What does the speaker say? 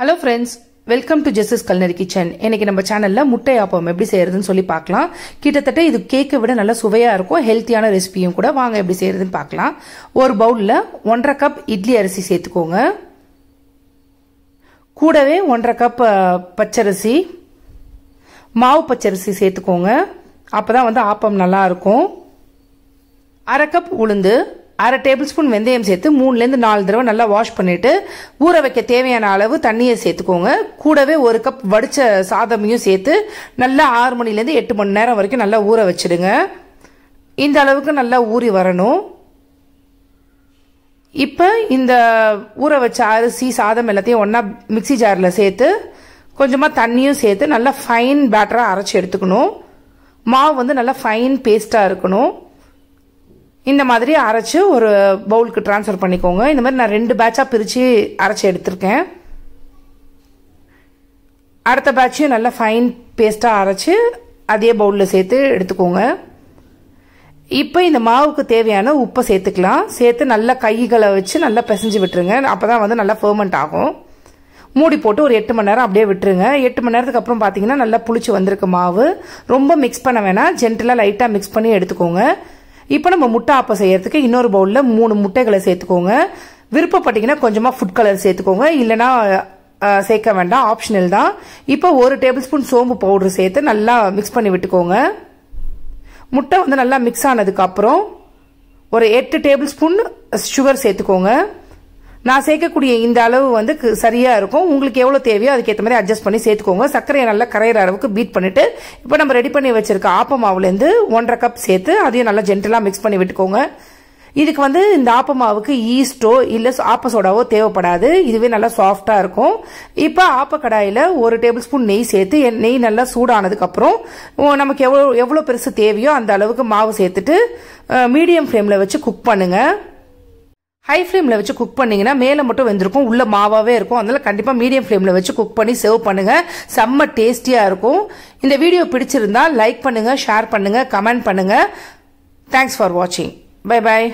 hello friends welcome to Jesus culinary kitchen இன்னைக்கு நம்ம சேனலில் முட்டை ஆப்பம் எப்படி செய்யறதுன்னு சொல்லி பார்க்கலாம் கிட்டத்தட்ட இது கேக்கை விட நல்லா சுவையாக இருக்கும் ஹெல்த்தியான ரெசிபியும் கூட வாங்க எப்படி செய்யறதுன்னு பார்க்கலாம் ஒரு பவுலில் ஒன்றரை கப் இட்லி அரிசி சேர்த்துக்கோங்க கூடவே ஒன்றரை கப் பச்சரிசி மாவு பச்சரிசி சேர்த்துக்கோங்க அப்போ தான் வந்து ஆப்பம் நல்லா இருக்கும் அரை கப் உளுந்து அரை டேபிள் ஸ்பூன் வெந்தயம் சேர்த்து மூணுலேருந்து நாலு தடவை நல்லா வாஷ் பண்ணிவிட்டு ஊற வைக்க தேவையான அளவு தண்ணியை சேர்த்துக்கோங்க கூடவே ஒரு கப் வடித்த சாதமையும் சேர்த்து நல்லா ஆறு மணிலேருந்து எட்டு மணி நேரம் வரைக்கும் நல்லா ஊற வச்சுடுங்க இந்த அளவுக்கு நல்லா ஊறி வரணும் இப்போ இந்த ஊற வச்ச அரிசி சாதம் எல்லாத்தையும் ஒன்றா மிக்சி ஜாரில் சேர்த்து கொஞ்சமாக தண்ணியும் சேர்த்து நல்லா ஃபைன் பேட்டராக அரைச்சி எடுத்துக்கணும் மாவு வந்து நல்லா ஃபைன் பேஸ்ட்டாக இருக்கணும் இந்த மாதிரி அரைச்சி ஒரு பவுலுக்கு ட்ரான்ஸ்ஃபர் பண்ணிக்கோங்க இந்த மாதிரி நான் ரெண்டு பேட்சாக பிரித்து அரைச்சி எடுத்திருக்கேன் அடுத்த பேட்சையும் நல்லா ஃபைன் பேஸ்ட்டாக அரைச்சி அதே பவுலில் சேர்த்து எடுத்துக்கோங்க இப்போ இந்த மாவுக்கு தேவையான உப்பை சேர்த்துக்கலாம் சேர்த்து நல்லா கைகளை வச்சு நல்லா பிசைஞ்சு விட்டுருங்க அப்போ தான் வந்து நல்லா ஃபர்மெண்ட் ஆகும் மூடி போட்டு ஒரு எட்டு மணி நேரம் அப்படியே விட்டுருங்க எட்டு மணி நேரத்துக்கு அப்புறம் பார்த்தீங்கன்னா நல்லா புளிச்சு வந்திருக்கு மாவு ரொம்ப மிக்ஸ் பண்ண வேணாம் ஜென்டலாக லைட்டாக மிக்ஸ் பண்ணி எடுத்துக்கோங்க இப்போ நம்ம முட்டை ஆப்பம் செய்யறதுக்கு இன்னொரு பவுலில் மூணு முட்டைகளை சேர்த்துக்கோங்க விருப்பப்பட்டீங்கன்னா கொஞ்சமாக ஃபுட் கலர் சேர்த்துக்கோங்க இல்லைனா சேர்க்க வேண்டாம் ஆப்ஷனல் தான் இப்போ ஒரு டேபிள் ஸ்பூன் சோம்பு பவுடர் சேர்த்து நல்லா மிக்ஸ் பண்ணி விட்டுக்கோங்க முட்டை வந்து நல்லா மிக்ஸ் ஆனதுக்கப்புறம் ஒரு எட்டு டேபிள் ஸ்பூன் சுகர் சேர்த்துக்கோங்க நான் சேர்க்கக்கூடிய இந்த அளவு வந்து சரியாக இருக்கும் உங்களுக்கு எவ்வளோ தேவையோ அதுக்கேற்ற மாதிரி அட்ஜஸ்ட் பண்ணி சேர்த்துக்கோங்க சர்க்கரையை நல்லா கரையிற அளவுக்கு பீட் பண்ணிவிட்டு இப்போ நம்ம ரெடி பண்ணி வச்சுருக்க ஆப்ப ஒன்றரை கப் சேர்த்து அதையும் நல்லா ஜென்டலாக மிக்ஸ் பண்ணி விட்டுக்கோங்க இதுக்கு வந்து இந்த ஆப்ப மாவுக்கு ஈஸ்ட்டோ இல்லை ஆப்ப சோடாவோ தேவைப்படாது இதுவே நல்லா சாஃப்டாக இருக்கும் இப்போ ஆப்ப கடாயில் ஒரு டேபிள் ஸ்பூன் நெய் சேர்த்து நெய் நல்லா சூடானதுக்கப்புறம் நமக்கு எவ்வளோ எவ்வளோ பெருசு தேவையோ அந்த அளவுக்கு மாவு சேர்த்துட்டு மீடியம் ஃப்ளேமில் வச்சு குக் பண்ணுங்கள் ஹை ஃப்ளேமில் வச்சு குக் பண்ணிங்கன்னா மேலே மட்டும் வெந்திருக்கும் உள்ளே மாவாகவே இருக்கும் அதனால் கண்டிப்பாக மீடியம் ஃப்ளேமில் வச்சு குக் பண்ணி சர்வ் பண்ணுங்கள் செம்ம டேஸ்டியாக இருக்கும் இந்த வீடியோ பிடிச்சிருந்தால் லைக் பண்ணுங்கள் ஷேர் பண்ணுங்கள் கமெண்ட் பண்ணுங்கள் தேங்க்ஸ் ஃபார் வாட்சிங் பை பாய்